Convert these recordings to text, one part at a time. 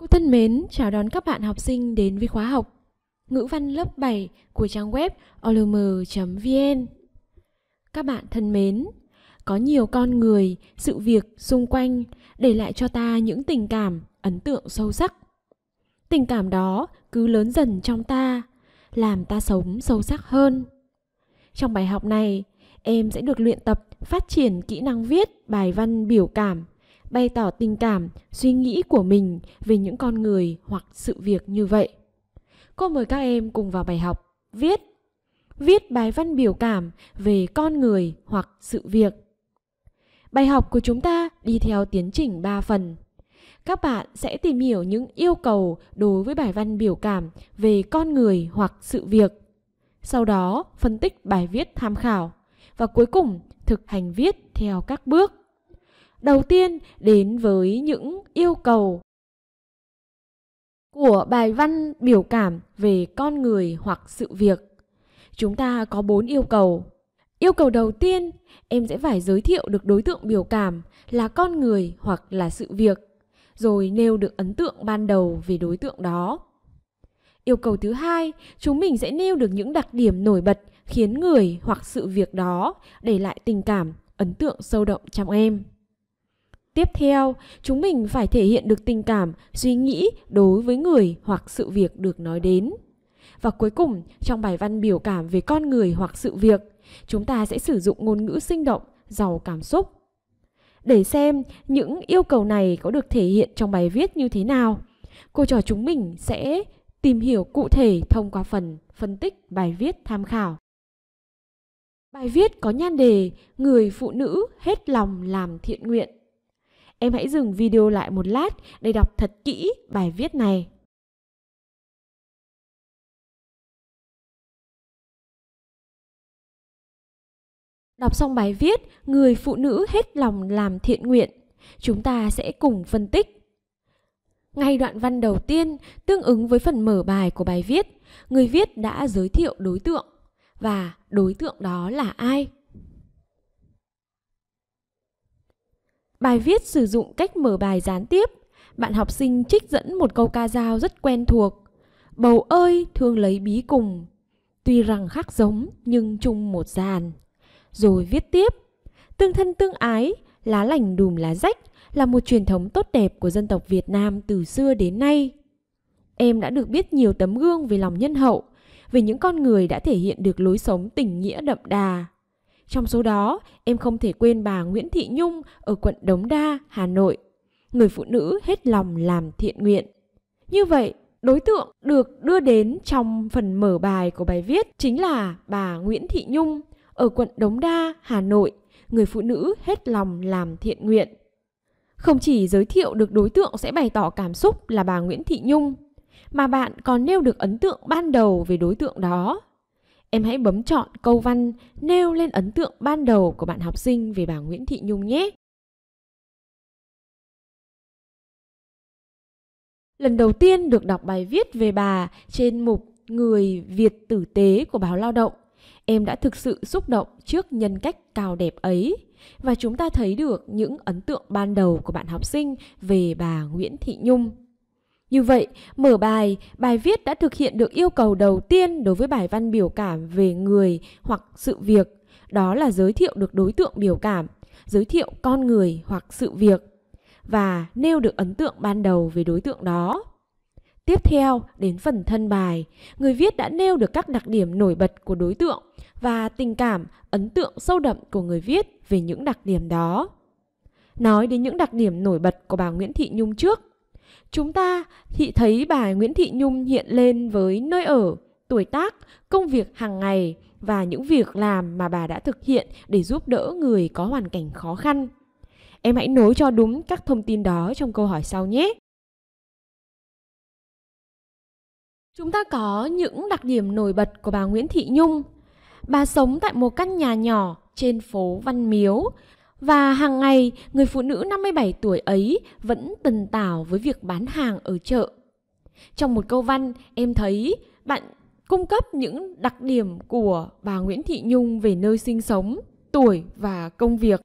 Cô thân mến, chào đón các bạn học sinh đến với khóa học Ngữ văn lớp 7 của trang web olm.vn Các bạn thân mến, có nhiều con người, sự việc xung quanh để lại cho ta những tình cảm, ấn tượng sâu sắc. Tình cảm đó cứ lớn dần trong ta, làm ta sống sâu sắc hơn. Trong bài học này, em sẽ được luyện tập phát triển kỹ năng viết bài văn biểu cảm bày tỏ tình cảm, suy nghĩ của mình về những con người hoặc sự việc như vậy. Cô mời các em cùng vào bài học viết viết bài văn biểu cảm về con người hoặc sự việc. Bài học của chúng ta đi theo tiến trình 3 phần. Các bạn sẽ tìm hiểu những yêu cầu đối với bài văn biểu cảm về con người hoặc sự việc. Sau đó, phân tích bài viết tham khảo và cuối cùng thực hành viết theo các bước đầu tiên đến với những yêu cầu của bài văn biểu cảm về con người hoặc sự việc. Chúng ta có bốn yêu cầu. Yêu cầu đầu tiên, em sẽ phải giới thiệu được đối tượng biểu cảm là con người hoặc là sự việc, rồi nêu được ấn tượng ban đầu về đối tượng đó. Yêu cầu thứ hai, chúng mình sẽ nêu được những đặc điểm nổi bật khiến người hoặc sự việc đó để lại tình cảm, ấn tượng sâu đậm trong em. Tiếp theo, chúng mình phải thể hiện được tình cảm, suy nghĩ đối với người hoặc sự việc được nói đến. Và cuối cùng, trong bài văn biểu cảm về con người hoặc sự việc, chúng ta sẽ sử dụng ngôn ngữ sinh động, giàu cảm xúc. Để xem những yêu cầu này có được thể hiện trong bài viết như thế nào, cô trò chúng mình sẽ tìm hiểu cụ thể thông qua phần phân tích bài viết tham khảo. Bài viết có nhan đề Người phụ nữ hết lòng làm thiện nguyện em hãy dừng video lại một lát để đọc thật kỹ bài viết này. Đọc xong bài viết, người phụ nữ hết lòng làm thiện nguyện. Chúng ta sẽ cùng phân tích. Ngay đoạn văn đầu tiên tương ứng với phần mở bài của bài viết, người viết đã giới thiệu đối tượng và đối tượng đó là ai. Bài viết sử dụng cách mở bài gián tiếp. Bạn học sinh trích dẫn một câu ca dao rất quen thuộc. Bầu ơi thương lấy bí cùng. Tuy rằng khác giống nhưng chung một dàn. Rồi viết tiếp. Tương thân tương ái, lá lành đùm lá rách là một truyền thống tốt đẹp của dân tộc Việt Nam từ xưa đến nay. Em đã được biết nhiều tấm gương về lòng nhân hậu, về những con người đã thể hiện được lối sống tình nghĩa đậm đà, trong số đó, em không thể quên bà Nguyễn Thị Nhung ở quận Đống Đa, Hà Nội. Người phụ nữ hết lòng làm thiện nguyện. Như vậy, đối tượng được đưa đến trong phần mở bài của bài viết chính là bà Nguyễn Thị Nhung ở quận Đống Đa, Hà Nội, người phụ nữ hết lòng làm thiện nguyện. Không chỉ giới thiệu được đối tượng sẽ bày tỏ cảm xúc là bà Nguyễn Thị Nhung, mà bạn còn nêu được ấn tượng ban đầu về đối tượng đó Em hãy bấm chọn câu văn nêu lên ấn tượng ban đầu của bạn học sinh về bà Nguyễn Thị Nhung nhé. Lần đầu tiên được đọc bài viết về bà trên mục Người Việt tử tế của báo Lao động, em đã thực sự xúc động trước nhân cách cao đẹp ấy và chúng ta thấy được những ấn tượng ban đầu của bạn học sinh về bà Nguyễn Thị Nhung. Như vậy, mở bài, bài viết đã thực hiện được yêu cầu đầu tiên đối với bài văn biểu cảm về người hoặc sự việc, đó là giới thiệu được đối tượng biểu cảm, giới thiệu con người hoặc sự việc và nêu được ấn tượng ban đầu về đối tượng đó. Tiếp theo, đến phần thân bài, người viết đã nêu được các đặc điểm nổi bật của đối tượng và tình cảm, ấn tượng sâu đậm của người viết về những đặc điểm đó. Nói đến những đặc điểm nổi bật của bà Nguyễn Thị Nhung trước, Chúng ta thị thấy bà Nguyễn Thị Nhung hiện lên với nơi ở, tuổi tác, công việc hàng ngày và những việc làm mà bà đã thực hiện để giúp đỡ người có hoàn cảnh khó khăn. Em hãy nối cho đúng các thông tin đó trong câu hỏi sau nhé. Chúng ta có những đặc điểm nổi bật của bà Nguyễn Thị Nhung. Bà sống tại một căn nhà nhỏ trên phố Văn Miếu, và hàng ngày, người phụ nữ 57 tuổi ấy vẫn tần tảo với việc bán hàng ở chợ. Trong một câu văn, em thấy bạn cung cấp những đặc điểm của bà Nguyễn Thị Nhung về nơi sinh sống, tuổi và công việc.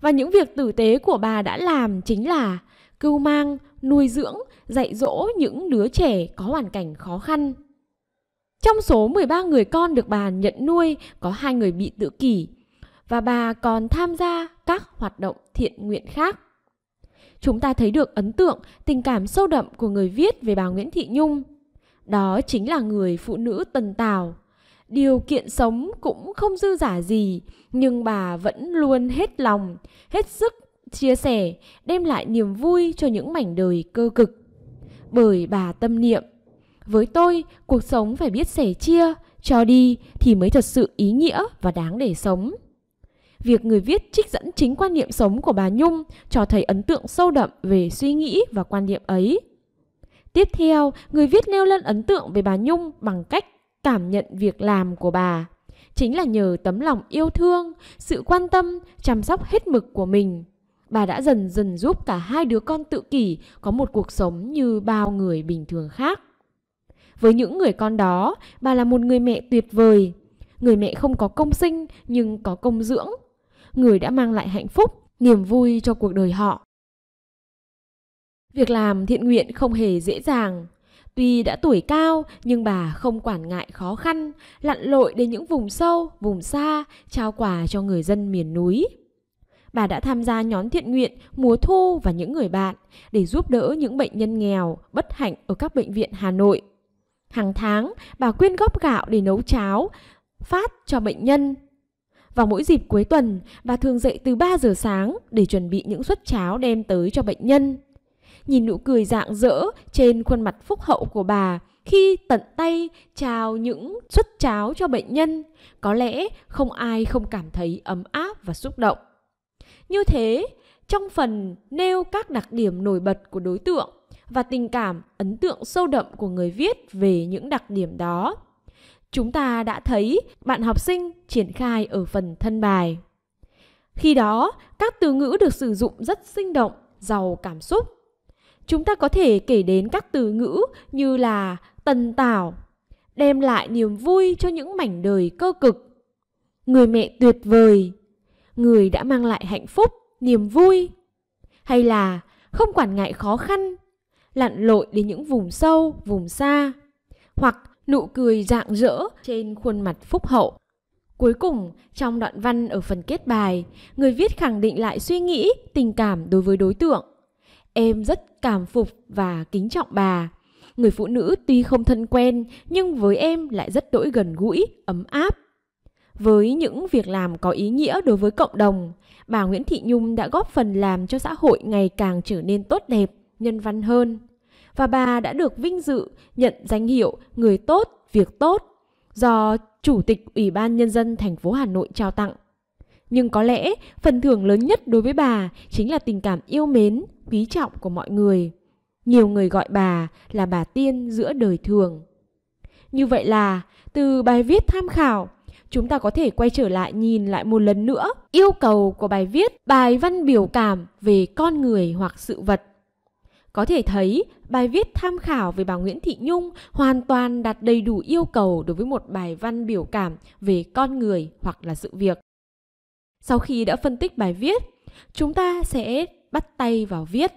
Và những việc tử tế của bà đã làm chính là cưu mang, nuôi dưỡng, dạy dỗ những đứa trẻ có hoàn cảnh khó khăn. Trong số 13 người con được bà nhận nuôi, có hai người bị tự kỷ, và bà còn tham gia các hoạt động thiện nguyện khác. Chúng ta thấy được ấn tượng tình cảm sâu đậm của người viết về bà Nguyễn Thị Nhung. Đó chính là người phụ nữ tần tào. Điều kiện sống cũng không dư giả gì, nhưng bà vẫn luôn hết lòng, hết sức chia sẻ, đem lại niềm vui cho những mảnh đời cơ cực. Bởi bà tâm niệm, với tôi, cuộc sống phải biết sẻ chia, cho đi thì mới thật sự ý nghĩa và đáng để sống. Việc người viết trích dẫn chính quan niệm sống của bà Nhung cho thấy ấn tượng sâu đậm về suy nghĩ và quan niệm ấy. Tiếp theo, người viết nêu lên ấn tượng về bà Nhung bằng cách cảm nhận việc làm của bà. Chính là nhờ tấm lòng yêu thương, sự quan tâm, chăm sóc hết mực của mình. Bà đã dần dần giúp cả hai đứa con tự kỷ có một cuộc sống như bao người bình thường khác. Với những người con đó, bà là một người mẹ tuyệt vời. Người mẹ không có công sinh nhưng có công dưỡng, người đã mang lại hạnh phúc niềm vui cho cuộc đời họ việc làm thiện nguyện không hề dễ dàng tuy đã tuổi cao nhưng bà không quản ngại khó khăn lặn lội đến những vùng sâu vùng xa trao quà cho người dân miền núi bà đã tham gia nhóm thiện nguyện mùa thu và những người bạn để giúp đỡ những bệnh nhân nghèo bất hạnh ở các bệnh viện hà nội hàng tháng bà quyên góp gạo để nấu cháo phát cho bệnh nhân vào mỗi dịp cuối tuần và thường dậy từ 3 giờ sáng để chuẩn bị những suất cháo đem tới cho bệnh nhân. Nhìn nụ cười rạng rỡ trên khuôn mặt phúc hậu của bà khi tận tay trao những suất cháo cho bệnh nhân, có lẽ không ai không cảm thấy ấm áp và xúc động. Như thế, trong phần nêu các đặc điểm nổi bật của đối tượng và tình cảm ấn tượng sâu đậm của người viết về những đặc điểm đó Chúng ta đã thấy bạn học sinh triển khai ở phần thân bài. Khi đó, các từ ngữ được sử dụng rất sinh động, giàu cảm xúc. Chúng ta có thể kể đến các từ ngữ như là tần tảo, đem lại niềm vui cho những mảnh đời cơ cực, người mẹ tuyệt vời, người đã mang lại hạnh phúc, niềm vui, hay là không quản ngại khó khăn, lặn lội đến những vùng sâu, vùng xa, hoặc nụ cười rạng rỡ trên khuôn mặt phúc hậu. Cuối cùng, trong đoạn văn ở phần kết bài, người viết khẳng định lại suy nghĩ, tình cảm đối với đối tượng. Em rất cảm phục và kính trọng bà. Người phụ nữ tuy không thân quen nhưng với em lại rất đỗi gần gũi, ấm áp. Với những việc làm có ý nghĩa đối với cộng đồng, bà Nguyễn Thị Nhung đã góp phần làm cho xã hội ngày càng trở nên tốt đẹp, nhân văn hơn và bà đã được vinh dự nhận danh hiệu người tốt, việc tốt do Chủ tịch Ủy ban Nhân dân thành phố Hà Nội trao tặng. Nhưng có lẽ phần thưởng lớn nhất đối với bà chính là tình cảm yêu mến, quý trọng của mọi người. Nhiều người gọi bà là bà tiên giữa đời thường. Như vậy là, từ bài viết tham khảo, chúng ta có thể quay trở lại nhìn lại một lần nữa yêu cầu của bài viết bài văn biểu cảm về con người hoặc sự vật có thể thấy, bài viết tham khảo về bà Nguyễn Thị Nhung hoàn toàn đạt đầy đủ yêu cầu đối với một bài văn biểu cảm về con người hoặc là sự việc. Sau khi đã phân tích bài viết, chúng ta sẽ bắt tay vào viết.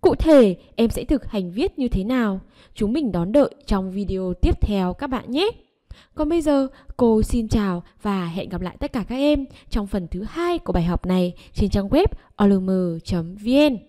Cụ thể, em sẽ thực hành viết như thế nào? Chúng mình đón đợi trong video tiếp theo các bạn nhé. Còn bây giờ, cô xin chào và hẹn gặp lại tất cả các em trong phần thứ hai của bài học này trên trang web olm.vn.